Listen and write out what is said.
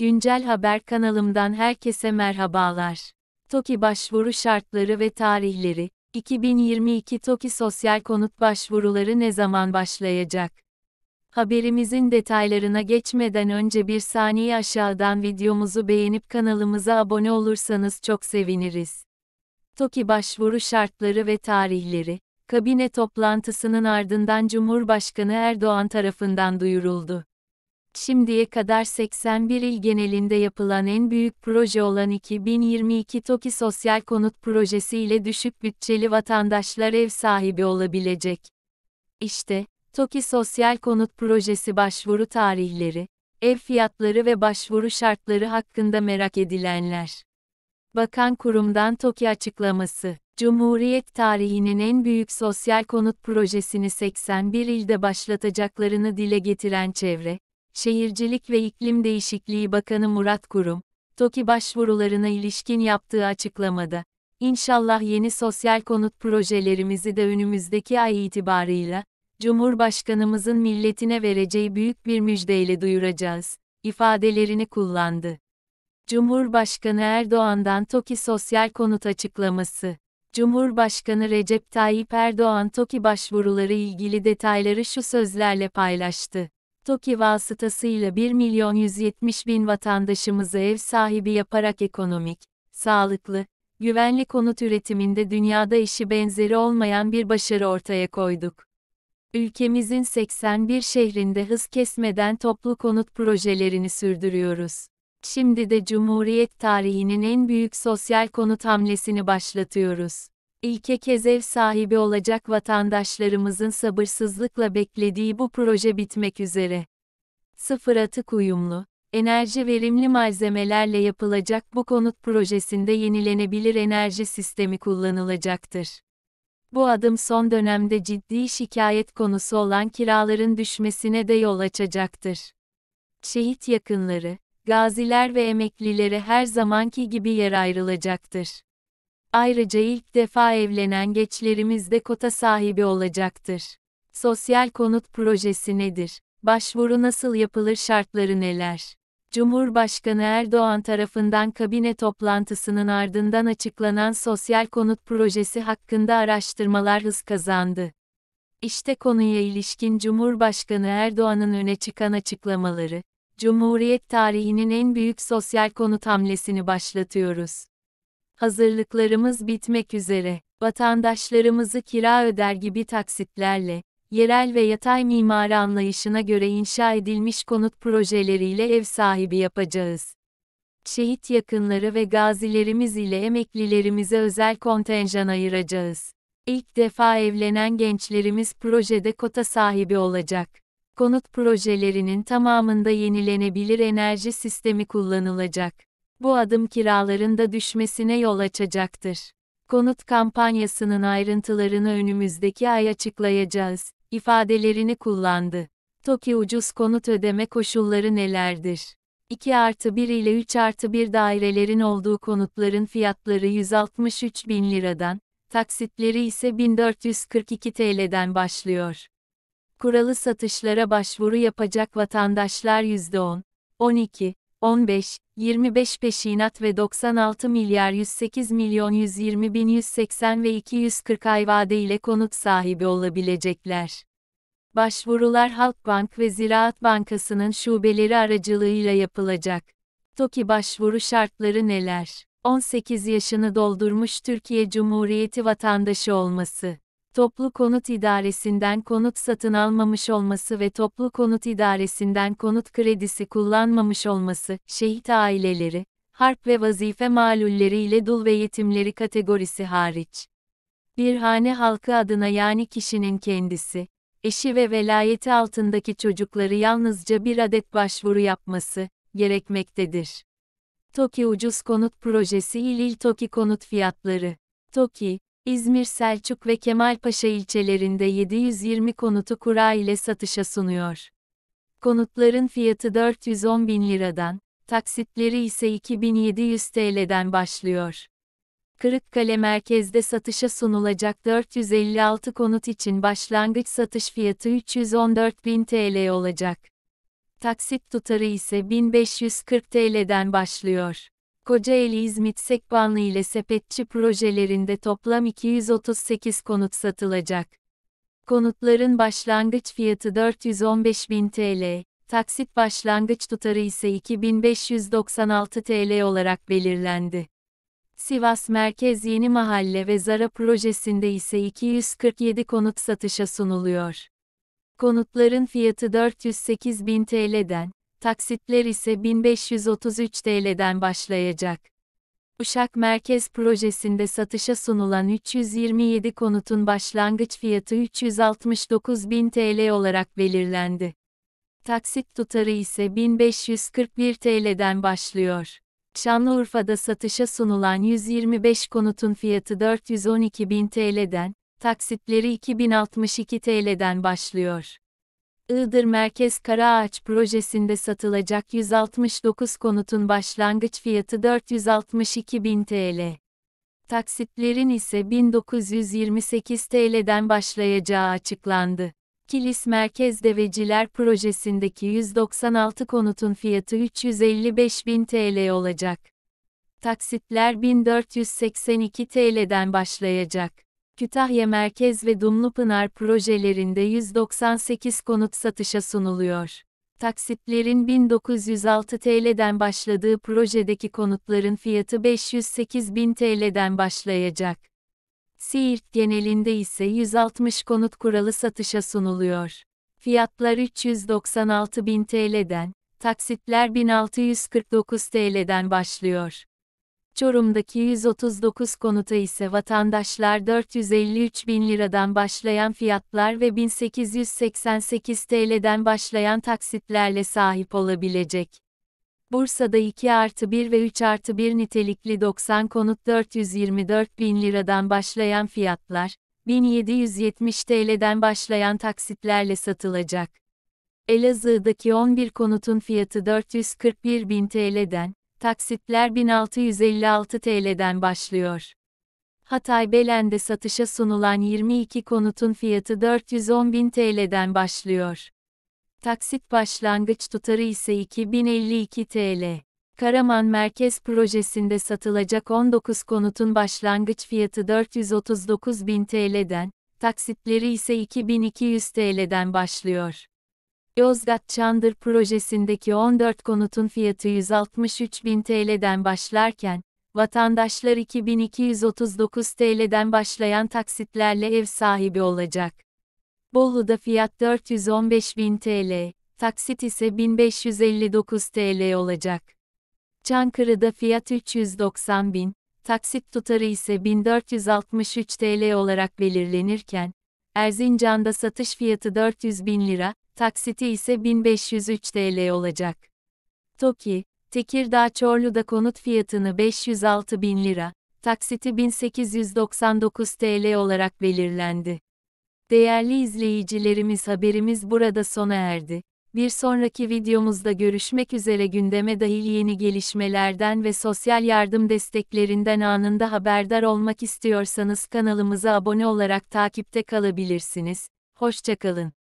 Güncel Haber kanalımdan herkese merhabalar. TOKİ başvuru şartları ve tarihleri. 2022 TOKİ sosyal konut başvuruları ne zaman başlayacak? Haberimizin detaylarına geçmeden önce bir saniye aşağıdan videomuzu beğenip kanalımıza abone olursanız çok seviniriz. TOKİ başvuru şartları ve tarihleri kabine toplantısının ardından Cumhurbaşkanı Erdoğan tarafından duyuruldu. Şimdiye kadar 81 il genelinde yapılan en büyük proje olan 2022 TOKİ Sosyal Konut Projesi ile düşük bütçeli vatandaşlar ev sahibi olabilecek. İşte, TOKİ Sosyal Konut Projesi başvuru tarihleri, ev fiyatları ve başvuru şartları hakkında merak edilenler. Bakan Kurum'dan TOKİ açıklaması. Cumhuriyet tarihinin en büyük sosyal konut projesini 81 ilde başlatacaklarını dile getiren Çevre, Şehircilik ve İklim Değişikliği Bakanı Murat Kurum, TOKİ başvurularına ilişkin yaptığı açıklamada, İnşallah yeni sosyal konut projelerimizi de önümüzdeki ay itibarıyla, Cumhurbaşkanımızın milletine vereceği büyük bir müjdeyle duyuracağız, ifadelerini kullandı. Cumhurbaşkanı Erdoğan'dan TOKİ Sosyal Konut Açıklaması Cumhurbaşkanı Recep Tayyip Erdoğan TOKİ başvuruları ilgili detayları şu sözlerle paylaştı. TOKİ vasıtasıyla 1 milyon 170 bin vatandaşımızı ev sahibi yaparak ekonomik, sağlıklı, güvenli konut üretiminde dünyada işi benzeri olmayan bir başarı ortaya koyduk. Ülkemizin 81 şehrinde hız kesmeden toplu konut projelerini sürdürüyoruz. Şimdi de Cumhuriyet tarihinin en büyük sosyal konut hamlesini başlatıyoruz. İlke kez ev sahibi olacak vatandaşlarımızın sabırsızlıkla beklediği bu proje bitmek üzere. Sıfır atık uyumlu, enerji verimli malzemelerle yapılacak bu konut projesinde yenilenebilir enerji sistemi kullanılacaktır. Bu adım son dönemde ciddi şikayet konusu olan kiraların düşmesine de yol açacaktır. Şehit yakınları, gaziler ve emeklilere her zamanki gibi yer ayrılacaktır. Ayrıca ilk defa evlenen geçlerimiz de kota sahibi olacaktır. Sosyal konut projesi nedir? Başvuru nasıl yapılır şartları neler? Cumhurbaşkanı Erdoğan tarafından kabine toplantısının ardından açıklanan sosyal konut projesi hakkında araştırmalar hız kazandı. İşte konuya ilişkin Cumhurbaşkanı Erdoğan'ın öne çıkan açıklamaları. Cumhuriyet tarihinin en büyük sosyal konut hamlesini başlatıyoruz hazırlıklarımız bitmek üzere. Vatandaşlarımızı kira öder gibi taksitlerle, yerel ve yatay mimari anlayışına göre inşa edilmiş konut projeleriyle ev sahibi yapacağız. Şehit yakınları ve gazilerimiz ile emeklilerimize özel kontenjan ayıracağız. İlk defa evlenen gençlerimiz projede kota sahibi olacak. Konut projelerinin tamamında yenilenebilir enerji sistemi kullanılacak. Bu adım kiraların da düşmesine yol açacaktır. Konut kampanyasının ayrıntılarını önümüzdeki ay açıklayacağız, ifadelerini kullandı. TOKİ ucuz konut ödeme koşulları nelerdir? 2 artı 1 ile 3 artı 1 dairelerin olduğu konutların fiyatları 163 bin liradan, taksitleri ise 1442 TL'den başlıyor. Kuralı satışlara başvuru yapacak vatandaşlar %10, 12, 15, 25 peşinat ve 96 milyar 108 milyon 120 bin 180 ve 240 ay vade ile konut sahibi olabilecekler. Başvurular Halkbank ve Ziraat Bankası'nın şubeleri aracılığıyla yapılacak. TOKİ başvuru şartları neler? 18 yaşını doldurmuş Türkiye Cumhuriyeti vatandaşı olması Toplu Konut İdaresi'nden konut satın almamış olması ve Toplu Konut İdaresi'nden konut kredisi kullanmamış olması, şehit aileleri, harp ve vazife malulleri ile dul ve yetimleri kategorisi hariç. Bir hane halkı adına yani kişinin kendisi, eşi ve velayeti altındaki çocukları yalnızca bir adet başvuru yapması gerekmektedir. TOKİ Ucuz Konut Projesi İl İl TOKİ Konut Fiyatları TOKİ, İzmir Selçuk ve Kemalpaşa ilçelerinde 720 konutu kura ile satışa sunuyor. Konutların fiyatı 410 bin liradan, taksitleri ise 2700 TL'den başlıyor. Kırıkkale merkezde satışa sunulacak 456 konut için başlangıç satış fiyatı 314 bin TL olacak. Taksit tutarı ise 1540 TL'den başlıyor. Kocaeli İzmit Sekbanlı ile sepetçi projelerinde toplam 238 konut satılacak. Konutların başlangıç fiyatı 415 bin TL, taksit başlangıç tutarı ise 2596 TL olarak belirlendi. Sivas Merkez Yeni Mahalle ve Zara projesinde ise 247 konut satışa sunuluyor. Konutların fiyatı 408 bin TL'den, Taksitler ise 1533 TL'den başlayacak. Uşak Merkez Projesi'nde satışa sunulan 327 konutun başlangıç fiyatı 369.000 TL olarak belirlendi. Taksit tutarı ise 1541 TL'den başlıyor. Şanlıurfa'da satışa sunulan 125 konutun fiyatı 412.000 TL'den, taksitleri 2062 TL'den başlıyor. Iğdır Merkez Karaağaç projesinde satılacak 169 konutun başlangıç fiyatı 462 bin TL. Taksitlerin ise 1928 TL'den başlayacağı açıklandı. Kilis Merkez Deveciler projesindeki 196 konutun fiyatı 355 bin TL olacak. Taksitler 1482 TL'den başlayacak. Kütahya Merkez ve Dumlupınar projelerinde 198 konut satışa sunuluyor. Taksitlerin 1906 TL'den başladığı projedeki konutların fiyatı 508 bin TL'den başlayacak. Siirt genelinde ise 160 konut kuralı satışa sunuluyor. Fiyatlar 396 bin TL'den, taksitler 1649 TL'den başlıyor. Çorum'daki 139 konuta ise vatandaşlar 453 bin liradan başlayan fiyatlar ve 1888 TL'den başlayan taksitlerle sahip olabilecek. Bursa'da 2 artı 1 ve 3 artı 1 nitelikli 90 konut 424 bin liradan başlayan fiyatlar, 1770 TL'den başlayan taksitlerle satılacak. Elazığ'daki 11 konutun fiyatı 441 bin TL'den, Taksitler 1656 TL'den başlıyor. Hatay Belen'de satışa sunulan 22 konutun fiyatı 410 bin TL'den başlıyor. Taksit başlangıç tutarı ise 2052 TL. Karaman Merkez Projesi'nde satılacak 19 konutun başlangıç fiyatı 439 bin TL'den, taksitleri ise 2200 TL'den başlıyor. Yozgat Çandır projesindeki 14 konutun fiyatı 163 bin TL'den başlarken, vatandaşlar 2239 TL'den başlayan taksitlerle ev sahibi olacak. Bolu'da fiyat 415 bin TL, taksit ise 1559 TL olacak. Çankırı'da fiyat 390 bin, taksit tutarı ise 1463 TL olarak belirlenirken, Erzincan'da satış fiyatı 400 bin lira, taksiti ise 1503 TL olacak. TOKİ, Tekirdağ Çorlu'da konut fiyatını 506 bin lira, taksiti 1899 TL olarak belirlendi. Değerli izleyicilerimiz haberimiz burada sona erdi. Bir sonraki videomuzda görüşmek üzere gündeme dahil yeni gelişmelerden ve sosyal yardım desteklerinden anında haberdar olmak istiyorsanız kanalımıza abone olarak takipte kalabilirsiniz. Hoşçakalın.